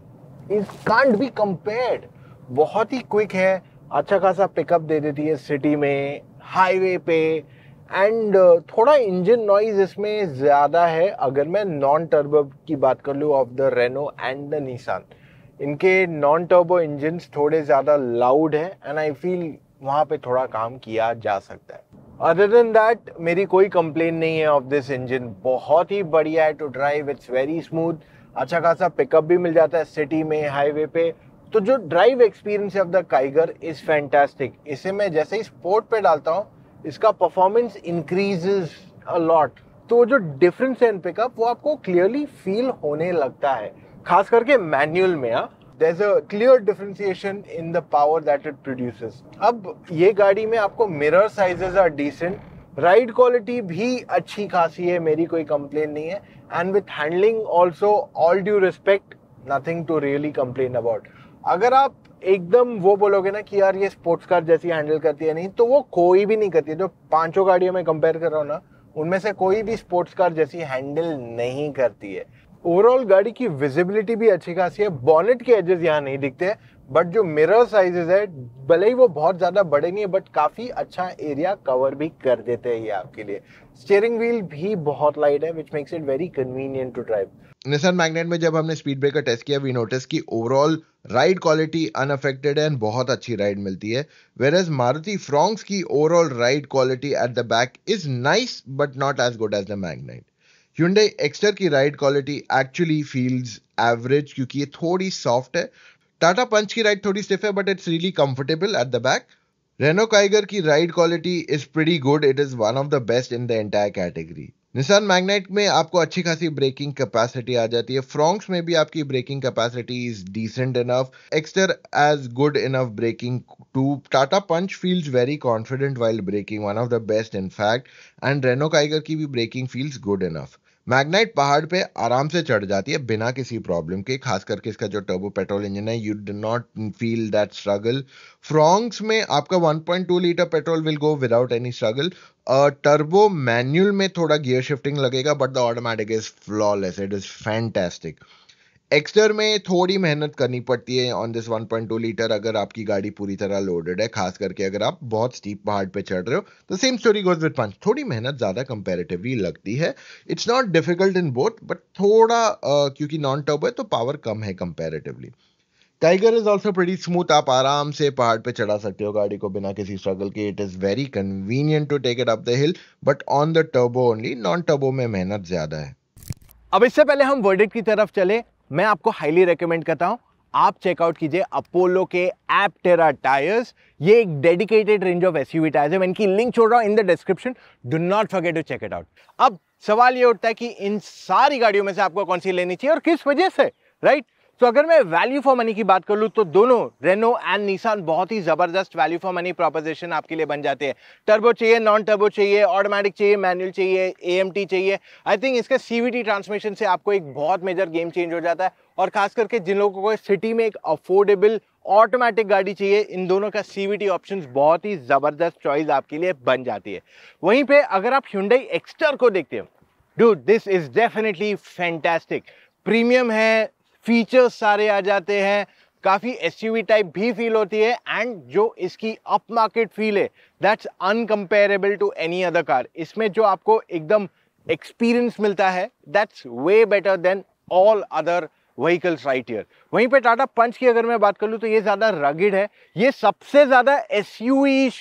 is can't be compared बहुत ही क्विक है अच्छा खासा पिकअप दे देती है सिटी में हाईवे पे एंड uh, थोड़ा इंजन नॉइज इसमें ज़्यादा है अगर मैं नॉन टर्बो की बात कर लूँ of the Renault and the Nissan इनके नॉन टर्बो इंजन थोड़े ज़्यादा लाउड है एंड आई फील वहाँ पे थोड़ा काम किया जा सकता है अदर देन दैट मेरी कोई कंप्लेन नहीं है ऑफ दिस इंजन बहुत ही बढ़िया है to drive it's very smooth अच्छा खासा पिकअप भी मिल जाता है सिटी में हाईवे पे तो जो drive experience of the Kiger is fantastic इसे मैं जैसे ही स्पोर्ट पे डालता हूँ इसका परफॉर्मेंस इंक्रीज अलॉट तो जो डिफरेंस है इन पिकअप वो आपको क्लियरली फील होने लगता है खास करके मैनुअल में आ हाँ. There a clear differentiation in the power that it produces. अब ये गाड़ी में आपको mirror sizes are decent ride quality भी अच्छी खासी है मेरी कोई कंप्लेन नहीं है and with handling also all due respect nothing to really complain about अगर आप एकदम वो बोलोगे ना कि यार ये स्पोर्ट्स कार जैसी हैंडल करती है नहीं तो वो कोई भी नहीं करती है जो पांचों गाड़ियों में कंपेयर कर रहा हूँ ना उनमें से कोई भी स्पोर्ट्स कार जैसी हैंडल नहीं करती है ओवरऑल गाड़ी की विजिबिलिटी भी अच्छी खासी है बॉनेट के एजेस यहाँ नहीं दिखते हैं बट जो मिरर साइजेस है भले ही वो बहुत ज़्यादा बड़े नहीं है बट काफ़ी अच्छा एरिया कवर भी कर देते हैं ये आपके लिए स्टेयरिंग व्हील भी बहुत लाइट है which makes it very convenient to drive Nissan Magnite में जब हमने स्पीड ब्रेकर टेस्ट किया वी नोटिस की ओवरऑल राइड क्वालिटी अनअफेक्टेड है एंड बहुत अच्छी राइड मिलती है वेर एज मारुति फ्रॉन्ग्स की overall ride quality at the back is nice but not as good as the Magnite Hyundai Exter की ride quality actually feels average क्योंकि ये थोड़ी सॉफ्ट है टाटा पंच की राइड थोड़ी स्टिफ है but it's really comfortable at the back Renault Kiger की ride quality is pretty good it is one of the best in the entire category Nissan Magnite में आपको अच्छी खासी ब्रेकिंग कैपेसिटी आ जाती है फ्रॉन्क्स में भी आपकी braking capacity is decent enough Exter has good enough braking to Tata Punch feels very confident while braking one of the best in fact and Renault Kiger की भी braking feels good enough Magnite पहाड़ पे आराम से चढ़ जाती है बिना किसी प्रॉब्लम के खास करके इसका जो टर्बो पेट्रोल इंजन है you do not feel that struggle Fronx में आपका 1.2 litre petrol will go without any struggle turbo manual में थोड़ा गियर शिफ्टिंग लगेगा but the automatic is flawless it is fantastic Exter में थोड़ी मेहनत करनी पड़ती है ऑन दिस 1.2 लीटर अगर आपकी गाड़ी पूरी तरह लोडेड है खास करके अगर आप बहुत स्टीप पहाड़ पे चढ़ रहे हो तो same story goes with Punch थोड़ी मेहनत ज़्यादा कंपेरेटिवली लगती है it's not difficult in both but थोड़ा uh, क्योंकि नॉन टर्बो है तो पावर कम है कंपेरेटिवली टाइगर इज ऑल्सो प्रेटी स्मूथ आप आराम से पहाड़ पे चढ़ा सकते हो गाड़ी को बिना किसी स्ट्रगल के it is very convenient to take it up the hill but on the turbo only non turbo में मेहनत ज़्यादा है अब इससे पहले हम वर्डिट की तरफ चले मैं आपको हाईली रिकमेंड करता हूँ आप चेकआउट कीजिए अपोलो के एपटेरा टेरा टायर्स ये एक dedicated range of S tyres है मैं इनकी लिंक छोड़ रहा हूँ in the description do not forget to check it out अब सवाल ये उठता है कि इन सारी गाड़ियों में से आपको कौन सी लेनी चाहिए और किस वजह से राइट तो अगर मैं वैल्यू फॉर मनी की बात कर लूँ तो दोनों रेनो एंड निसान बहुत ही ज़बरदस्त वैल्यू फॉर मनी प्रोपोजिशन आपके लिए बन जाते हैं टर्बो चाहिए नॉन टर्बो चाहिए ऑटोमेटिक चाहिए मैनुअल चाहिए ए चाहिए आई थिंक इसके सी ट्रांसमिशन से आपको एक बहुत मेजर गेम चेंज हो जाता है और खास करके जिन लोगों को सिटी में एक अफोर्डेबल ऑटोमेटिक गाड़ी चाहिए इन दोनों का सी ऑप्शन बहुत ही ज़बरदस्त चॉइस आपके लिए बन जाती है वहीं पर अगर आप हिंडई एक्स्टर को देखते हो do this is definitely fantastic premium है फीचर्स सारे आ जाते हैं काफ़ी एस टाइप भी फील होती है एंड जो इसकी अप मार्केट फील है that's incomparable to any other car इसमें जो आपको एकदम एक्सपीरियंस मिलता है that's way better than all other vehicles right here वहीं पे टाटा पंच की अगर मैं बात कर लूँ तो ये ज़्यादा रगिड है ये सबसे ज़्यादा एस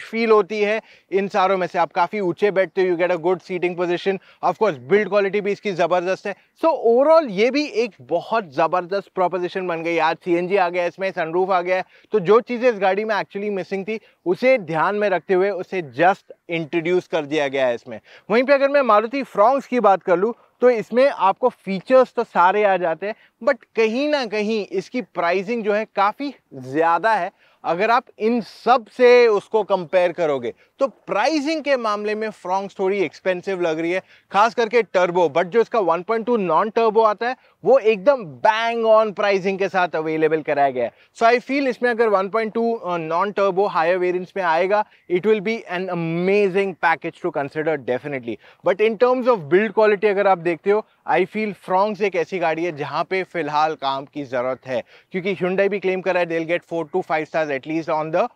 फील होती है इन सारों में से आप काफ़ी ऊंचे बैठते हो you get a good seating position of course build quality भी इसकी ज़बरदस्त है सो so, ओवरऑल ये भी एक बहुत ज़बरदस्त प्रोपोजिशन बन गई आज सी आ गया इसमें सनरूफ आ गया है तो जो चीज़ें इस गाड़ी में एक्चुअली मिसिंग थी उसे ध्यान में रखते हुए उसे जस्ट इंट्रोड्यूस कर दिया गया है इसमें वहीं पर अगर मैं मारुति फ्रॉन्ग्स की बात कर लूँ तो इसमें आपको फीचर्स तो सारे आ जाते हैं बट कहीं ना कहीं इसकी प्राइसिंग जो है काफ़ी ज़्यादा है अगर आप इन सब से उसको कंपेयर करोगे तो प्राइसिंग के मामले में फ्रॉन्क्स थोड़ी एक्सपेंसिव लग रही है खास करके टर्बो बट जो इसका 1.2 नॉन टर्बो आता है वो एकदम बैंग ऑन प्राइसिंग के साथ अवेलेबल कराया गया है सो आई फील इसमें अगर 1.2 नॉन टर्बो हायर वेरिएंट्स में आएगा it will be an amazing package to consider definitely but in terms of build quality अगर आप देखते हो आई फील फ्रॉन्ग्स एक ऐसी गाड़ी है जहाँ पे फिलहाल काम की ज़रूरत है क्योंकि हिंडा भी क्लेम करा है get four to five stars at least on the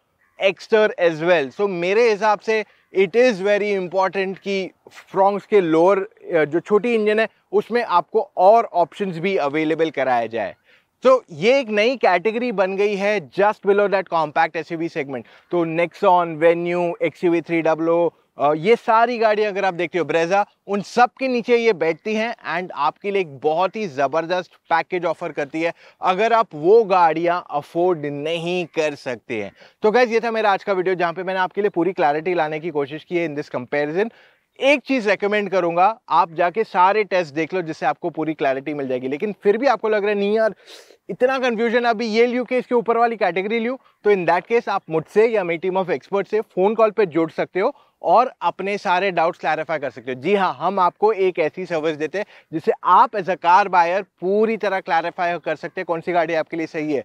Exter as well so मेरे हिसाब से इट इज़ वेरी इंपॉर्टेंट कि फ्रॉन्ग्स के लोअर जो छोटी इंजन है उसमें आपको और ऑप्शंस भी अवेलेबल कराया जाए तो so, ये एक नई कैटेगरी बन गई है just below that compact S segment तो Nexon Venue X U V three double O ये सारी गाड़ियाँ अगर आप देखते हो ब्रेजा उन सब के नीचे ये बैठती हैं एंड आपके लिए एक बहुत ही ज़बरदस्त पैकेज ऑफर करती है अगर आप वो गाड़ियाँ अफोर्ड नहीं कर सकते हैं तो गैस ये था मेरा आज का वीडियो जहाँ पे मैंने आपके लिए पूरी क्लैरिटी लाने की कोशिश की है इन दिस कंपेरिजन एक चीज़ रेकमेंड करूंगा आप जाके सारे टेस्ट देख लो जिससे आपको पूरी क्लैरिटी मिल जाएगी लेकिन फिर भी आपको लग रहा है नहीं यार इतना कन्फ्यूजन अभी ये लियो कि इसके ऊपर वाली कैटेगरी लियो तो इन दैट केस आप मुझसे या मेरी टीम ऑफ एक्सपर्ट से फ़ोन कॉल पर जुड़ सकते हो और अपने सारे डाउट्स क्लैरिफाई कर सकते हो जी हाँ हम आपको एक ऐसी सर्विस देते हैं जिससे आप एज अ कार बायर पूरी तरह क्लैरिफाई कर सकते हैं कौन सी गाड़ी आपके लिए सही है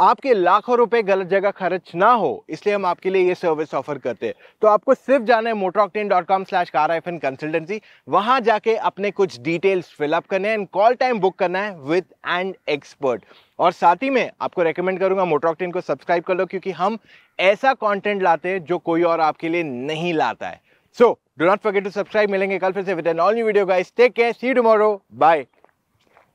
आपके लाखों रुपए गलत जगह खर्च ना हो इसलिए हम आपके लिए ये सर्विस ऑफर करते हैं तो आपको सिर्फ जाना है Motoroctane dot com slash car I N consultancy वहाँ जाके अपने कुछ डिटेल्स फिलअप करने हैं एंड कॉल टाइम बुक करना है विद एंड एक्सपर्ट और साथ ही में आपको रेकमेंड करूंगा मोटरऑक्टेन को सब्सक्राइब कर लो क्योंकि हम ऐसा कॉन्टेंट लाते हैं जो कोई और आपके लिए नहीं लाता है so do not forget to subscribe मिलेंगे कल फिर से with an all new video guys take care see tomorrow bye